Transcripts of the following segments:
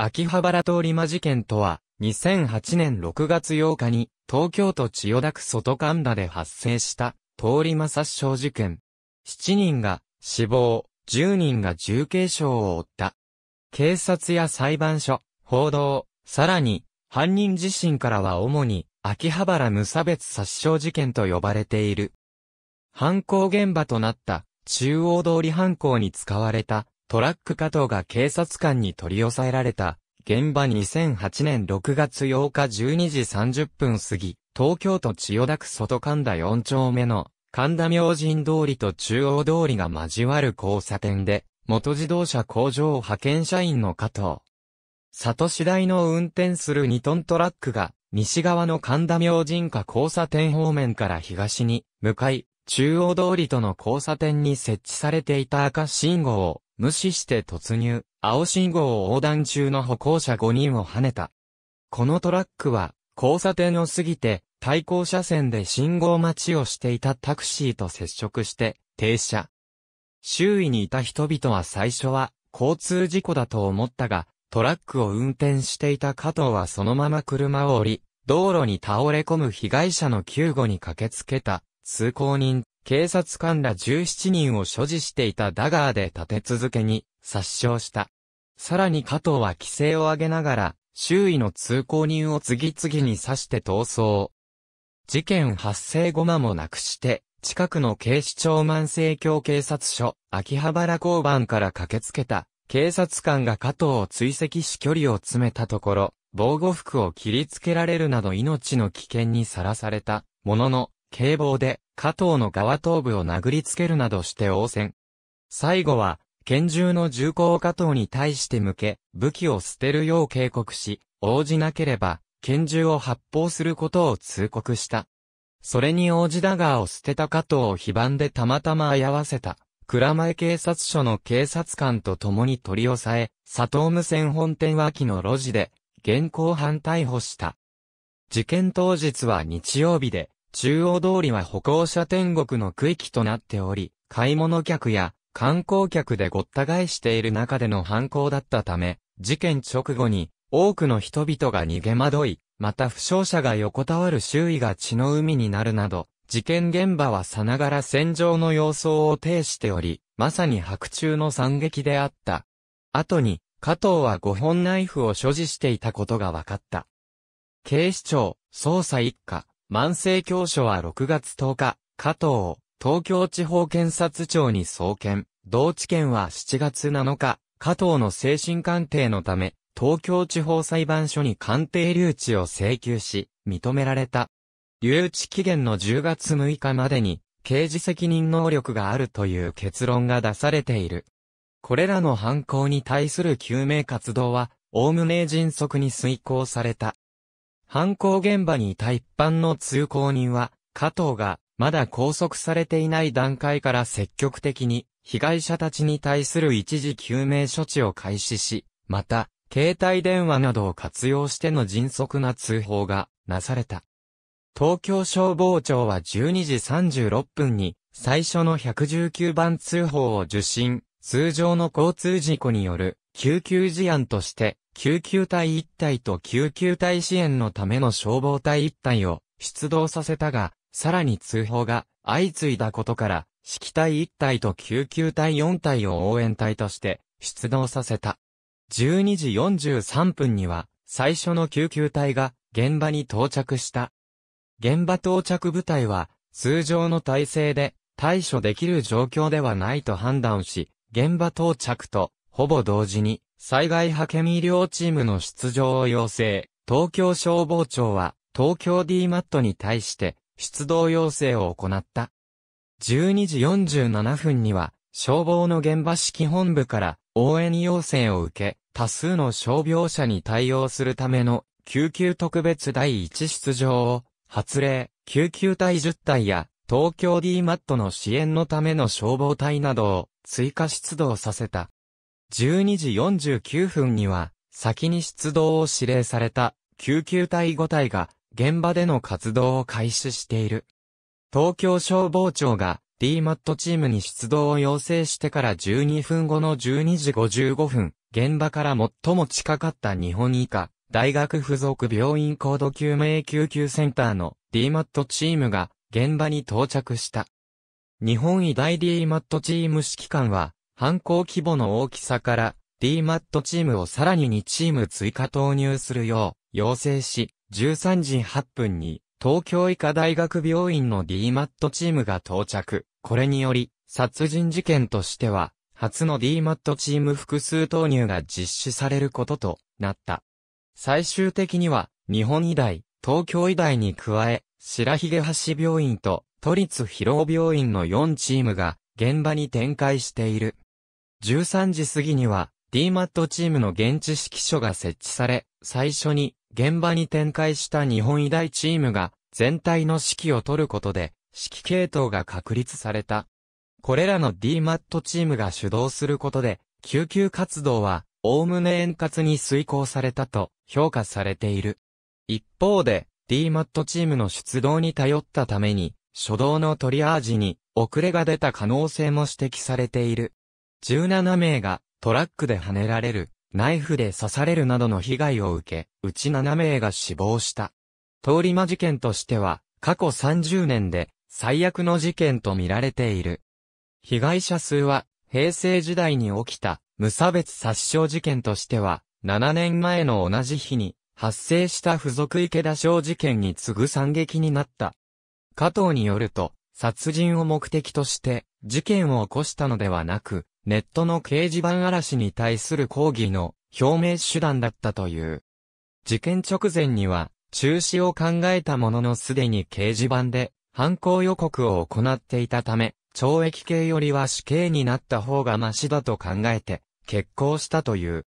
秋葉原通り魔事件とは、2008年6月8日に、東京都千代田区外神田で発生した、通り魔殺傷事件。7人が死亡、10人が重軽傷を負った。警察や裁判所、報道、さらに、犯人自身からは主に、秋葉原無差別殺傷事件と呼ばれている。犯行現場となった、中央通り犯行に使われた、トラック加藤が警察官に取り押さえられた。現場2008年6月8日12時30分過ぎ、東京都千代田区外神田4丁目の神田明神通りと中央通りが交わる交差点で、元自動車工場派遣社員の加藤。里次第の運転する2トントラックが、西側の神田明神下交差点方面から東に向かい、中央通りとの交差点に設置されていた赤信号を無視して突入、青信号を横断中の歩行者5人を跳ねた。このトラックは、交差点を過ぎて、対向車線で信号待ちをしていたタクシーと接触して、停車。周囲にいた人々は最初は、交通事故だと思ったが、トラックを運転していた加藤はそのまま車を降り、道路に倒れ込む被害者の救護に駆けつけた、通行人警察官ら17人を所持していたダガーで立て続けに殺傷した。さらに加藤は規制を上げながら、周囲の通行人を次々に刺して逃走。事件発生後間もなくして、近くの警視庁万世協警察署、秋葉原交番から駆けつけた、警察官が加藤を追跡し距離を詰めたところ、防護服を切りつけられるなど命の危険にさらされた、ものの、警棒で加藤の側頭部を殴りつけるなどして応戦。最後は、拳銃の銃口を加藤に対して向け、武器を捨てるよう警告し、応じなければ、拳銃を発砲することを通告した。それに応じダガーを捨てた加藤を非番でたまたま居合わせた、蔵前警察署の警察官と共に取り押さえ、佐藤無線本店脇の路地で、現行犯逮捕した。事件当日は日曜日で、中央通りは歩行者天国の区域となっており、買い物客や観光客でごった返している中での犯行だったため、事件直後に多くの人々が逃げ惑い、また負傷者が横たわる周囲が血の海になるなど、事件現場はさながら戦場の様相を呈しており、まさに白昼の惨劇であった。後に、加藤は5本ナイフを所持していたことが分かった。警視庁、捜査一課。万世教書は6月10日、加藤を東京地方検察庁に送検、同地検は7月7日、加藤の精神鑑定のため、東京地方裁判所に鑑定留置を請求し、認められた。留置期限の10月6日までに、刑事責任能力があるという結論が出されている。これらの犯行に対する救命活動は、おおむね迅速に遂行された。犯行現場にいた一般の通行人は、加藤が、まだ拘束されていない段階から積極的に、被害者たちに対する一時救命処置を開始し、また、携帯電話などを活用しての迅速な通報がなされた。東京消防庁は12時36分に最初の119番通報を受信、通常の交通事故による救急事案として、救急隊一隊と救急隊支援のための消防隊一隊を出動させたが、さらに通報が相次いだことから、指揮隊一隊と救急隊四隊を応援隊として出動させた。12時43分には、最初の救急隊が現場に到着した。現場到着部隊は、通常の体制で対処できる状況ではないと判断し、現場到着とほぼ同時に、災害派遣医療チームの出場を要請、東京消防庁は、東京 D マットに対して、出動要請を行った。12時47分には、消防の現場指揮本部から応援要請を受け、多数の傷病者に対応するための救急特別第1出場を発令、救急隊10隊や東京 D マットの支援のための消防隊などを追加出動させた。12時49分には、先に出動を指令された救急隊5隊が現場での活動を開始している。東京消防庁が DMAT チームに出動を要請してから12分後の12時55分、現場から最も近かった日本医科大学附属病院高度救命救急センターの DMAT チームが現場に到着した。日本医大 DMAT チーム指揮官は犯行規模の大きさから DMAT チームをさらに2チーム追加投入するよう要請し、13時8分に東京医科大学病院の DMAT チームが到着。これにより、殺人事件としては、初の DMAT チーム複数投入が実施されることとなった。最終的には、日本医大、東京医大に加え、白髭橋病院と都立広尾病院の4チームが現場に展開している。13時過ぎには DMAT チームの現地指揮所が設置され、最初に現場に展開した日本医大チームが全体の指揮を取ることで指揮系統が確立された。これらの DMAT チームが主導することで、救急活動は、おおむね円滑に遂行されたと評価されている。一方で、DMAT チームの出動に頼ったために、初動のトリアージに遅れが出た可能性も指摘されている。17名がトラックで跳ねられる、ナイフで刺されるなどの被害を受け、うち7名が死亡した。通り魔事件としては、過去30年で最悪の事件と見られている。被害者数は、平成時代に起きた無差別殺傷事件としては、7年前の同じ日に発生した付属池田小事件に次ぐ惨劇になった。加藤によると、殺人を目的として事件を起こしたのではなく、ネットの掲示板嵐に対する抗議の表明手段だったという。事件直前には、中止を考えたもののすでに掲示板で犯行予告を行っていたため、懲役刑よりは死刑になった方がマシだと考えて、決行したという。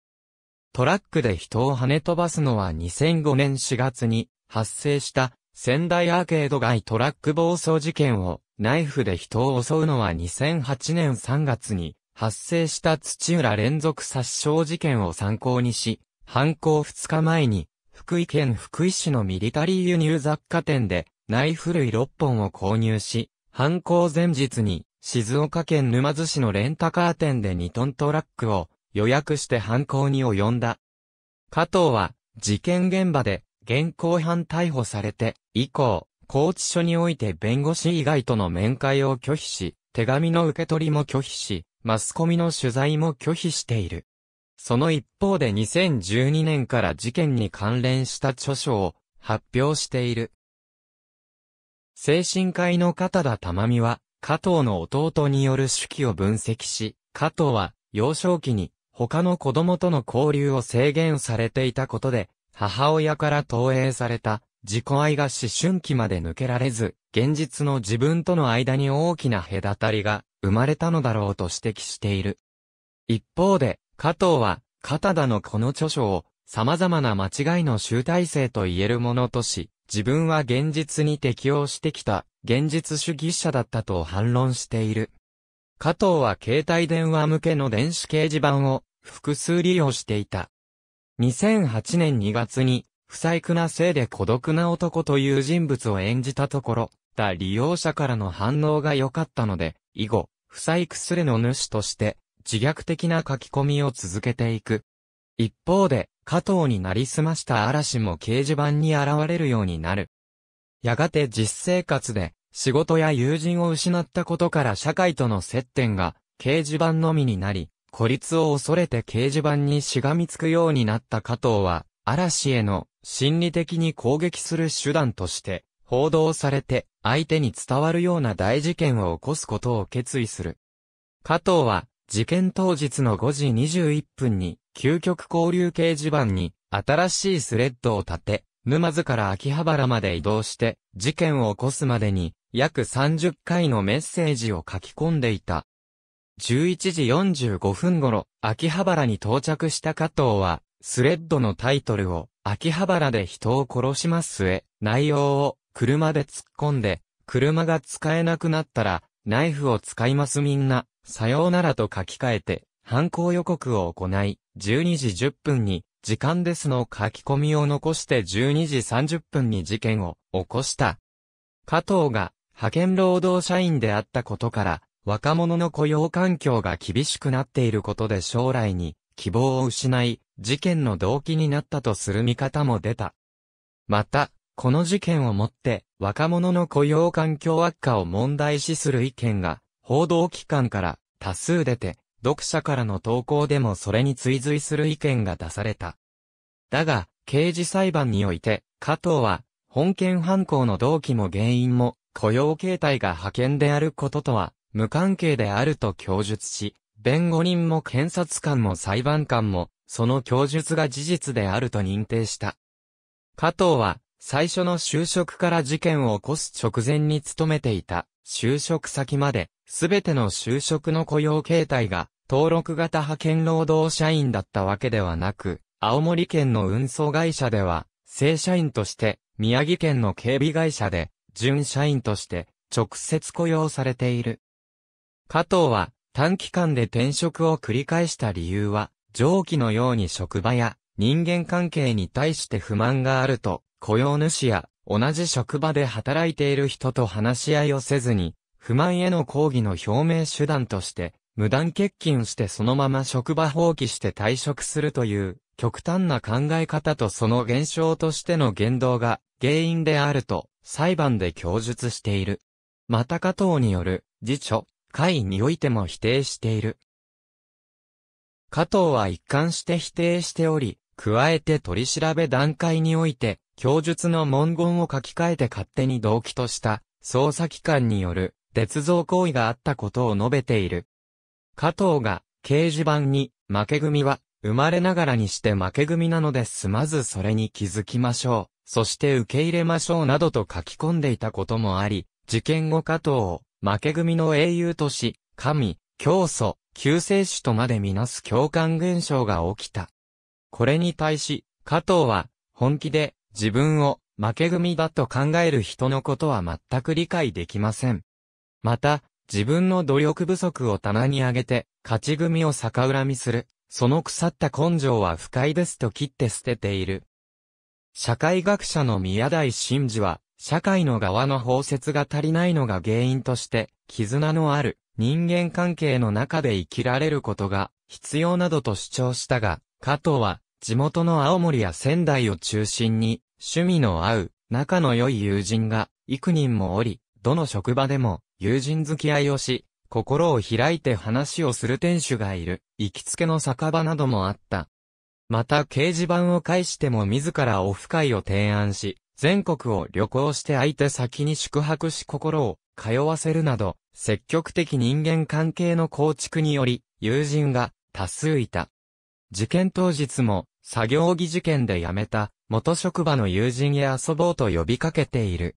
トラックで人を跳ね飛ばすのは2005年4月に発生した仙台アーケード街トラック暴走事件をナイフで人を襲うのは2008年3月に発生した土浦連続殺傷事件を参考にし、犯行2日前に、福井県福井市のミリタリー輸入雑貨店で、ナイフ類6本を購入し、犯行前日に、静岡県沼津市のレンタカー店で2トントラックを予約して犯行に及んだ。加藤は、事件現場で、現行犯逮捕されて、以降、拘置所において弁護士以外との面会を拒否し、手紙の受け取りも拒否し、マスコミの取材も拒否している。その一方で2012年から事件に関連した著書を発表している。精神科医の片田珠美は、加藤の弟による手記を分析し、加藤は幼少期に他の子供との交流を制限されていたことで、母親から投影された自己愛が思春期まで抜けられず、現実の自分との間に大きな隔たりが生まれたのだろうと指摘している。一方で、加藤は、片田のこの著書を、様々な間違いの集大成と言えるものとし、自分は現実に適応してきた、現実主義者だったと反論している。加藤は携帯電話向けの電子掲示板を複数利用していた。2008年2月に、不細工なせいで孤独な男という人物を演じたところ、た利用者からの反応が良かったので、以後、不細工すれの主として、自虐的な書き込みを続けていく。一方で、加藤になりすました嵐も掲示板に現れるようになる。やがて実生活で、仕事や友人を失ったことから社会との接点が、掲示板のみになり、孤立を恐れて掲示板にしがみつくようになった加藤は、嵐への心理的に攻撃する手段として、報道されて、相手に伝わるような大事件を起こすことを決意する。加藤は、事件当日の5時21分に、究極交流掲示板に、新しいスレッドを立て、沼津から秋葉原まで移動して、事件を起こすまでに、約30回のメッセージを書き込んでいた。11時45分頃、秋葉原に到着した加藤は、スレッドのタイトルを、秋葉原で人を殺しますへ、内容を、車で突っ込んで、車が使えなくなったら、ナイフを使いますみんな、さようならと書き換えて、犯行予告を行い、12時10分に、時間ですの書き込みを残して12時30分に事件を起こした。加藤が派遣労働社員であったことから、若者の雇用環境が厳しくなっていることで将来に希望を失い、事件の動機になったとする見方も出た。また、この事件をもって若者の雇用環境悪化を問題視する意見が報道機関から多数出て、読者からの投稿でもそれに追随する意見が出された。だが、刑事裁判において、加藤は、本件犯行の動機も原因も、雇用形態が派遣であることとは、無関係であると供述し、弁護人も検察官も裁判官も、その供述が事実であると認定した。加藤は、最初の就職から事件を起こす直前に勤めていた、就職先まで、すべての就職の雇用形態が、登録型派遣労働社員だったわけではなく、青森県の運送会社では、正社員として、宮城県の警備会社で、準社員として、直接雇用されている。加藤は、短期間で転職を繰り返した理由は、上記のように職場や人間関係に対して不満があると雇用主や同じ職場で働いている人と話し合いをせずに、不満への抗議の表明手段として、無断欠勤してそのまま職場放棄して退職するという、極端な考え方とその現象としての言動が原因であると裁判で供述している。また加藤による辞書、会においても否定している。加藤は一貫して否定しており、加えて取り調べ段階において供述の文言を書き換えて勝手に動機とした捜査機関による捏造行為があったことを述べている。加藤が掲示板に負け組は生まれながらにして負け組なのですまずそれに気づきましょう。そして受け入れましょうなどと書き込んでいたこともあり、事件後加藤を負け組の英雄とし、神、教祖、救世主とまでみなす共感現象が起きた。これに対し、加藤は、本気で自分を負け組だと考える人のことは全く理解できません。また、自分の努力不足を棚に上げて、勝ち組を逆恨みする、その腐った根性は不快ですと切って捨てている。社会学者の宮台真司は、社会の側の包摂が足りないのが原因として、絆のある人間関係の中で生きられることが必要などと主張したが、加藤は地元の青森や仙台を中心に趣味の合う、仲の良い友人が、幾人もおり、どの職場でも、友人付き合いをし、心を開いて話をする店主がいる、行きつけの酒場などもあった。また掲示板を介しても自らオフ会を提案し、全国を旅行して相手先に宿泊し心を通わせるなど、積極的人間関係の構築により、友人が多数いた。事件当日も、作業着事件で辞めた元職場の友人へ遊ぼうと呼びかけている。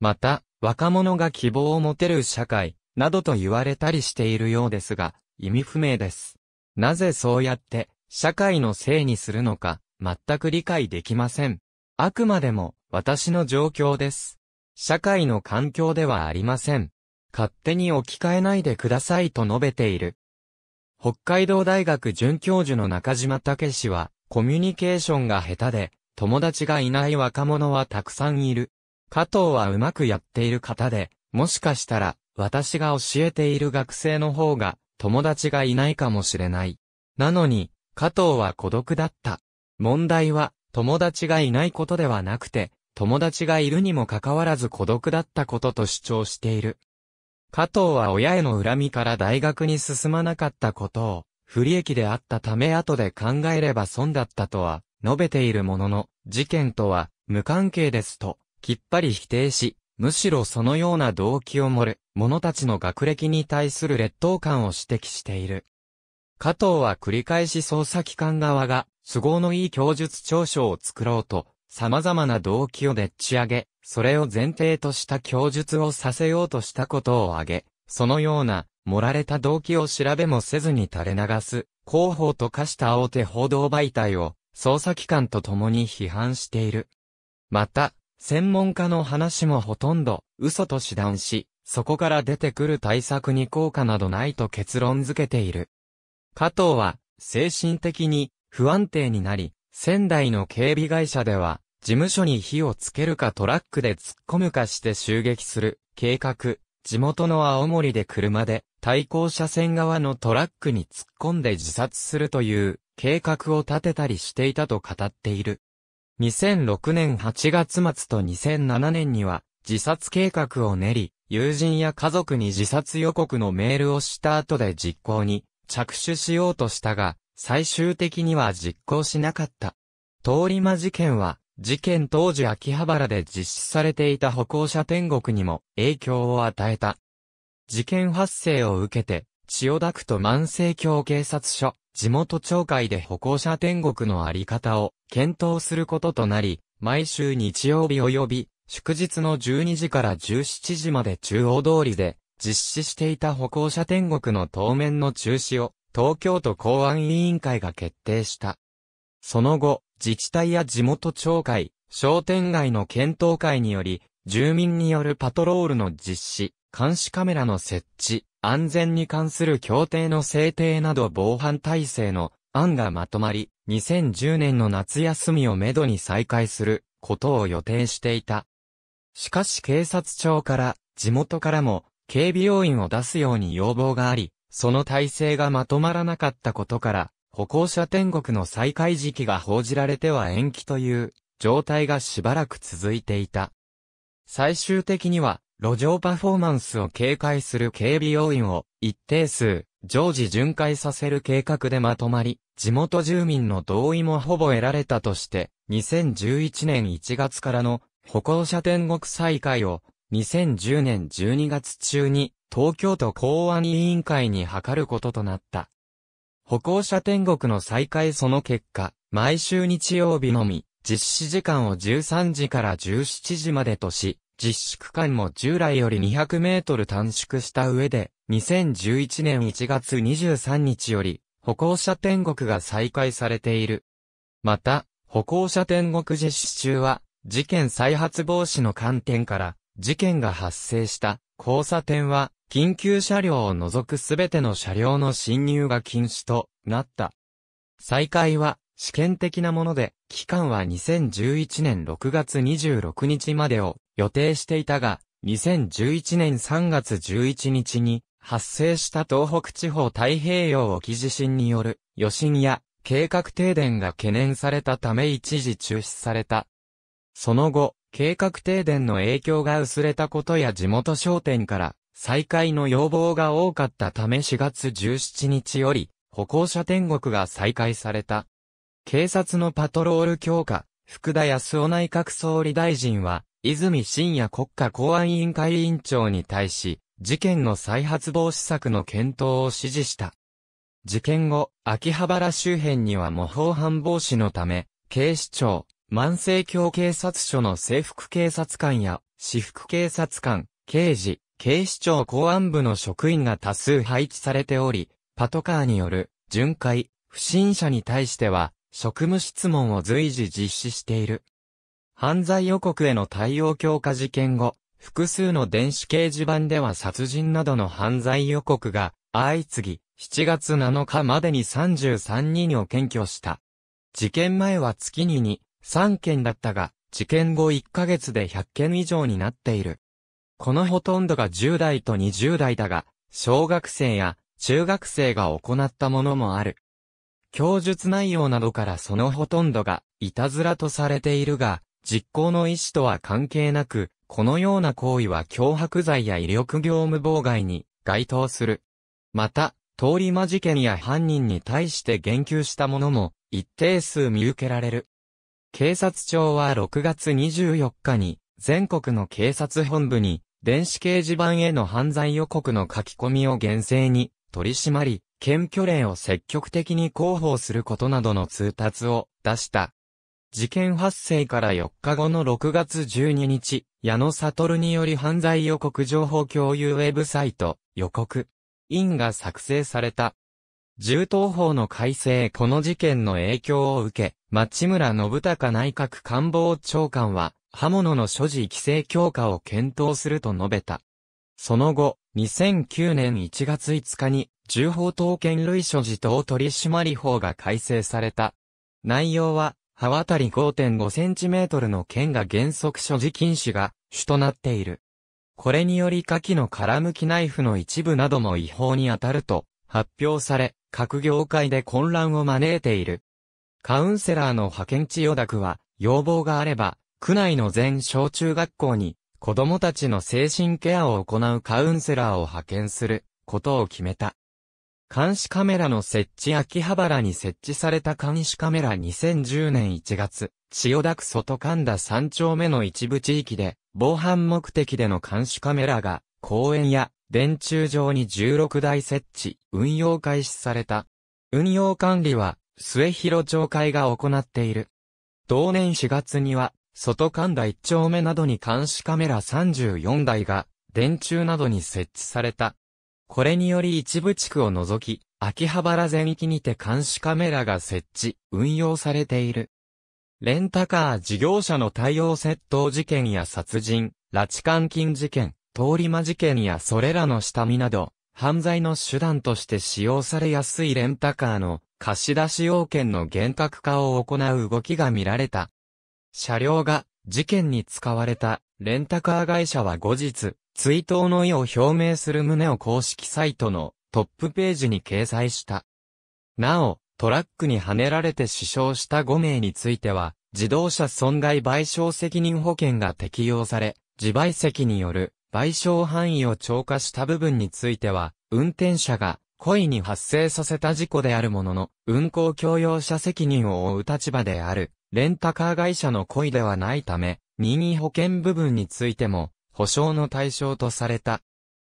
また、若者が希望を持てる社会、などと言われたりしているようですが、意味不明です。なぜそうやって、社会のせいにするのか、全く理解できません。あくまでも、私の状況です。社会の環境ではありません。勝手に置き換えないでくださいと述べている。北海道大学准教授の中島武氏は、コミュニケーションが下手で、友達がいない若者はたくさんいる。加藤はうまくやっている方で、もしかしたら、私が教えている学生の方が、友達がいないかもしれない。なのに、加藤は孤独だった。問題は、友達がいないことではなくて、友達がいるにもかかわらず孤独だったことと主張している。加藤は親への恨みから大学に進まなかったことを、不利益であったため後で考えれば損だったとは、述べているものの、事件とは無関係ですと、きっぱり否定し、むしろそのような動機を盛る者たちの学歴に対する劣等感を指摘している。加藤は繰り返し捜査機関側が都合のいい供述調書を作ろうと、様々な動機をでっち上げ、それを前提とした供述をさせようとしたことを挙げ、そのような、盛られた動機を調べもせずに垂れ流す、広報と化した大手報道媒体を、捜査機関と共に批判している。また、専門家の話もほとんど嘘と示談し、そこから出てくる対策に効果などないと結論づけている。加藤は、精神的に不安定になり、仙台の警備会社では、事務所に火をつけるかトラックで突っ込むかして襲撃する計画、地元の青森で車で対向車線側のトラックに突っ込んで自殺するという計画を立てたりしていたと語っている。2006年8月末と2007年には自殺計画を練り、友人や家族に自殺予告のメールをした後で実行に着手しようとしたが、最終的には実行しなかった。通り魔事件は、事件当時秋葉原で実施されていた歩行者天国にも影響を与えた。事件発生を受けて、千代田区と万世京警察署、地元町会で歩行者天国のあり方を検討することとなり、毎週日曜日及び祝日の12時から17時まで中央通りで実施していた歩行者天国の当面の中止を東京都公安委員会が決定した。その後、自治体や地元町会、商店街の検討会により、住民によるパトロールの実施、監視カメラの設置、安全に関する協定の制定など防犯体制の案がまとまり、2010年の夏休みをめどに再開することを予定していた。しかし警察庁から地元からも警備要員を出すように要望があり、その体制がまとまらなかったことから、歩行者天国の再開時期が報じられては延期という状態がしばらく続いていた。最終的には路上パフォーマンスを警戒する警備要員を一定数常時巡回させる計画でまとまり、地元住民の同意もほぼ得られたとして、2011年1月からの歩行者天国再開を2010年12月中に東京都公安委員会に諮ることとなった。歩行者天国の再開その結果、毎週日曜日のみ、実施時間を13時から17時までとし、実施区間も従来より200メートル短縮した上で、2011年1月23日より、歩行者天国が再開されている。また、歩行者天国実施中は、事件再発防止の観点から、事件が発生した交差点は、緊急車両を除くすべての車両の進入が禁止となった。再開は、試験的なもので、期間は2011年6月26日までを予定していたが、2011年3月11日に発生した東北地方太平洋沖地震による余震や計画停電が懸念されたため一時中止された。その後、計画停電の影響が薄れたことや地元商店から再開の要望が多かったため4月17日より歩行者天国が再開された。警察のパトロール強化、福田康夫内閣総理大臣は、泉晋也国家公安委員会委員長に対し、事件の再発防止策の検討を指示した。事件後、秋葉原周辺には模倣犯防止のため、警視庁、万世京警察署の制服警察官や、私服警察官、刑事、警視庁公安部の職員が多数配置されており、パトカーによる巡回、不審者に対しては、職務質問を随時実施している。犯罪予告への対応強化事件後、複数の電子掲示板では殺人などの犯罪予告が相次ぎ、7月7日までに33人を検挙した。事件前は月に2、3件だったが、事件後1ヶ月で100件以上になっている。このほとんどが10代と20代だが、小学生や中学生が行ったものもある。供述内容などからそのほとんどが、いたずらとされているが、実行の意思とは関係なく、このような行為は脅迫罪や威力業務妨害に該当する。また、通り魔事件や犯人に対して言及したものも、一定数見受けられる。警察庁は6月24日に、全国の警察本部に、電子掲示板への犯罪予告の書き込みを厳正に取り締まり、検挙令を積極的に広報することなどの通達を出した。事件発生から4日後の6月12日、矢野悟により犯罪予告情報共有ウェブサイト、予告、印が作成された。銃刀法の改正この事件の影響を受け、町村信孝内閣官房長官は、刃物の所持規制強化を検討すると述べた。その後、2009年1月5日に、重宝刀剣類所持等取締法が改正された。内容は、刃渡り5.5センチメートルの剣が原則所持禁止が主となっている。これにより下記の殻むきナイフの一部なども違法に当たると発表され、各業界で混乱を招いている。カウンセラーの派遣千代田区は、要望があれば、区内の全小中学校に子供たちの精神ケアを行うカウンセラーを派遣することを決めた。監視カメラの設置秋葉原に設置された監視カメラ2010年1月、千代田区外神田3丁目の一部地域で、防犯目的での監視カメラが、公園や電柱上に16台設置、運用開始された。運用管理は、末広町会が行っている。同年4月には、外神田一丁目などに監視カメラ34台が、電柱などに設置された。これにより一部地区を除き、秋葉原全域にて監視カメラが設置、運用されている。レンタカー事業者の対応窃盗事件や殺人、拉致監禁事件、通り魔事件やそれらの下見など、犯罪の手段として使用されやすいレンタカーの貸し出し要件の厳格化を行う動きが見られた。車両が事件に使われたレンタカー会社は後日、追悼の意を表明する旨を公式サイトのトップページに掲載した。なお、トラックにはねられて死傷した5名については、自動車損害賠償責任保険が適用され、自賠責による賠償範囲を超過した部分については、運転者が故意に発生させた事故であるものの、運行強要者責任を負う立場であるレンタカー会社の故意ではないため、任意保険部分についても、保証の対象とされた。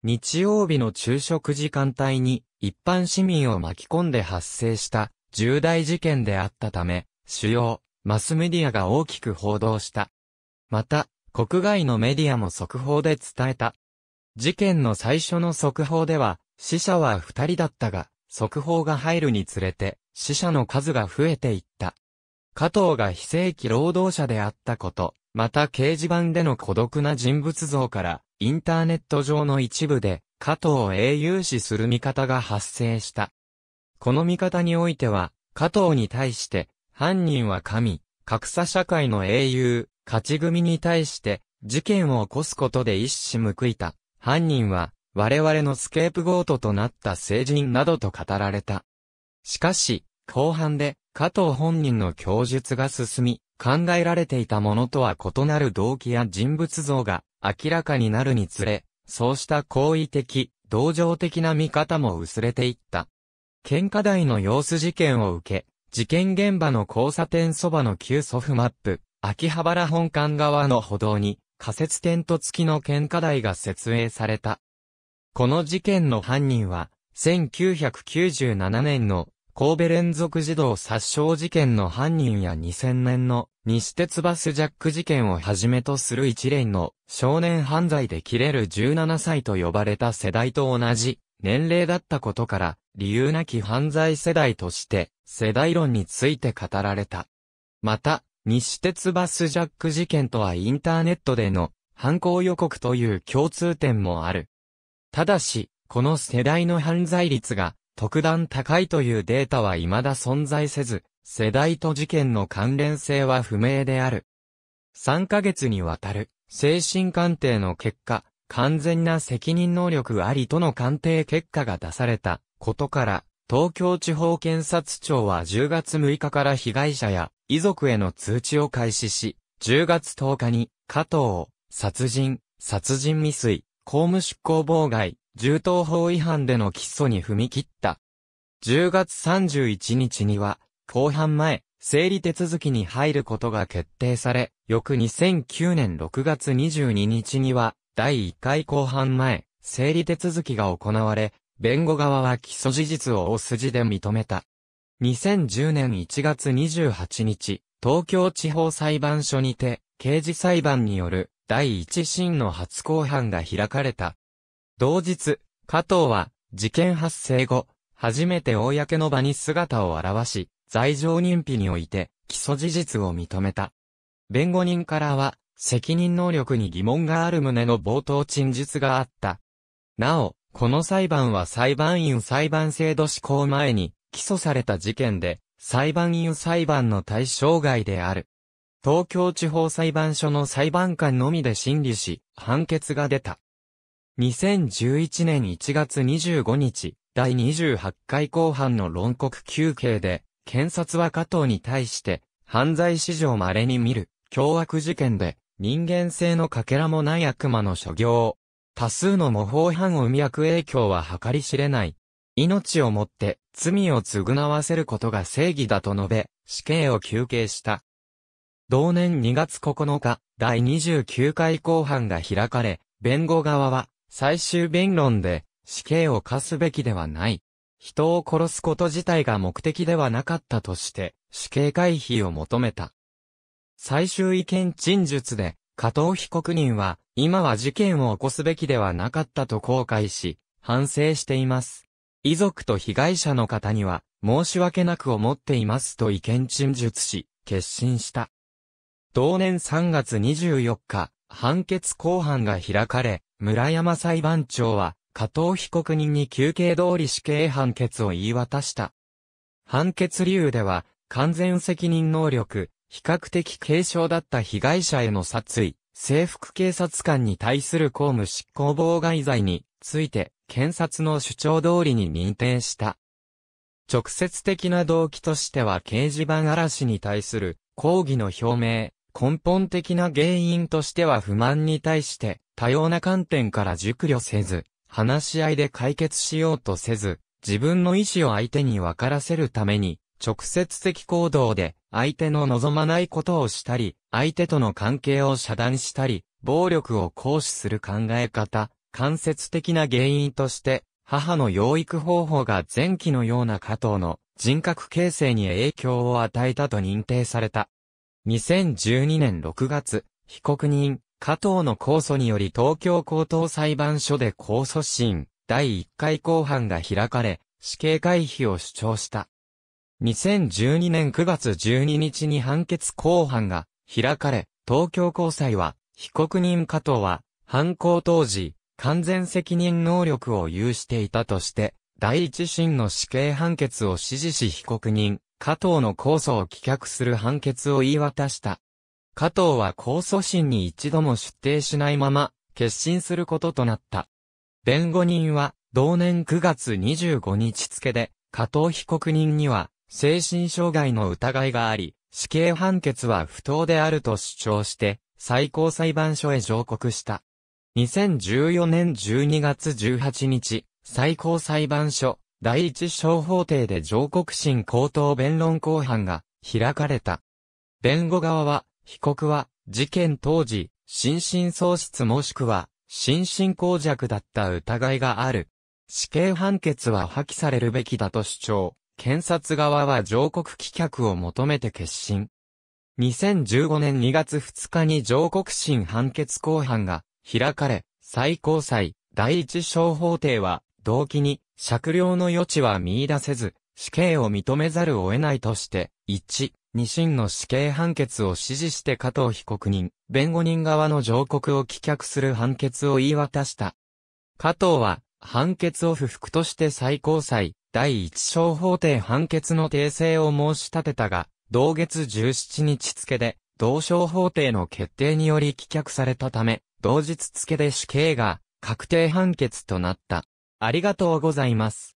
日曜日の昼食時間帯に、一般市民を巻き込んで発生した重大事件であったため、主要マスメディアが大きく報道した。また、国外のメディアも速報で伝えた。事件の最初の速報では、死者は二人だったが、速報が入るにつれて、死者の数が増えていった。加藤が非正規労働者であったこと、また掲示板での孤独な人物像から、インターネット上の一部で、加藤を英雄視する見方が発生した。この見方においては、加藤に対して、犯人は神、格差社会の英雄、勝ち組に対して、事件を起こすことで一矢報いた。犯人は、我々のスケープゴートとなった成人などと語られた。しかし、後半で、加藤本人の供述が進み、考えられていたものとは異なる動機や人物像が明らかになるにつれ、そうした好意的、同情的な見方も薄れていった。喧嘩台の様子事件を受け、事件現場の交差点そばの旧祖父マップ、秋葉原本館側の歩道に仮設テント付きの喧嘩台が設営された。この事件の犯人は、1997年の神戸連続児童殺傷事件の犯人や2000年の西鉄バスジャック事件をはじめとする一連の少年犯罪で切れる17歳と呼ばれた世代と同じ年齢だったことから理由なき犯罪世代として世代論について語られた。また、西鉄バスジャック事件とはインターネットでの犯行予告という共通点もある。ただし、この世代の犯罪率が特段高いというデータは未だ存在せず、世代と事件の関連性は不明である。3ヶ月にわたる精神鑑定の結果、完全な責任能力ありとの鑑定結果が出されたことから、東京地方検察庁は10月6日から被害者や遺族への通知を開始し、10月10日に加藤を殺人、殺人未遂、公務執行妨害、銃刀法違反での起訴に踏み切った。10月31日には、公判前、整理手続きに入ることが決定され、翌2009年6月22日には、第1回公判前、整理手続きが行われ、弁護側は起訴事実を大筋で認めた。2010年1月28日、東京地方裁判所にて、刑事裁判による第一審の初公判が開かれた。同日、加藤は、事件発生後、初めて公の場に姿を現し、罪状認否において、起訴事実を認めた。弁護人からは、責任能力に疑問がある旨の冒頭陳述があった。なお、この裁判は裁判員裁判制度施行前に、起訴された事件で、裁判員裁判の対象外である。東京地方裁判所の裁判官のみで審理し、判決が出た。2011年1月25日、第28回後半の論告休憩で、検察は加藤に対して、犯罪史上稀に見る、凶悪事件で、人間性の欠片もない悪魔の所業。多数の模倣犯を生み悪影響は計り知れない。命をもって罪を償わせることが正義だと述べ、死刑を求刑した。同年2月9日、第29回公判が開かれ、弁護側は、最終弁論で死刑を課すべきではない。人を殺すこと自体が目的ではなかったとして死刑回避を求めた。最終意見陳述で加藤被告人は今は事件を起こすべきではなかったと後悔し反省しています。遺族と被害者の方には申し訳なく思っていますと意見陳述し決心した。同年3月24日判決公判が開かれ、村山裁判長は、加藤被告人に休刑通り死刑判決を言い渡した。判決理由では、完全責任能力、比較的軽傷だった被害者への殺意、制服警察官に対する公務執行妨害罪について、検察の主張通りに認定した。直接的な動機としては掲示板嵐に対する抗議の表明、根本的な原因としては不満に対して多様な観点から熟慮せず、話し合いで解決しようとせず、自分の意思を相手に分からせるために、直接的行動で相手の望まないことをしたり、相手との関係を遮断したり、暴力を行使する考え方、間接的な原因として、母の養育方法が前期のような加藤の人格形成に影響を与えたと認定された。2012年6月、被告人、加藤の控訴により東京高等裁判所で控訴審第1回公判が開かれ、死刑回避を主張した。2012年9月12日に判決公判が開かれ、東京高裁は、被告人加藤は、犯行当時、完全責任能力を有していたとして、第一審の死刑判決を支持し被告人、加藤の控訴を棄却する判決を言い渡した。加藤は控訴審に一度も出廷しないまま、決心することとなった。弁護人は、同年9月25日付で、加藤被告人には、精神障害の疑いがあり、死刑判決は不当であると主張して、最高裁判所へ上告した。2014年12月18日、最高裁判所、第一小法廷で上告審口頭弁論公判が開かれた。弁護側は、被告は、事件当時、心神喪失もしくは、心神耗弱だった疑いがある。死刑判決は破棄されるべきだと主張。検察側は上告棄却を求めて決心。2015年2月2日に上告審判決公判が開かれ、最高裁第一小法廷は動機に酌量の余地は見出せず、死刑を認めざるを得ないとして、1、二審の死刑判決を支持して加藤被告人、弁護人側の上告を棄却する判決を言い渡した。加藤は、判決を不服として最高裁、第一小法廷判決の訂正を申し立てたが、同月17日付で、同小法廷の決定により棄却されたため、同日付で死刑が確定判決となった。ありがとうございます。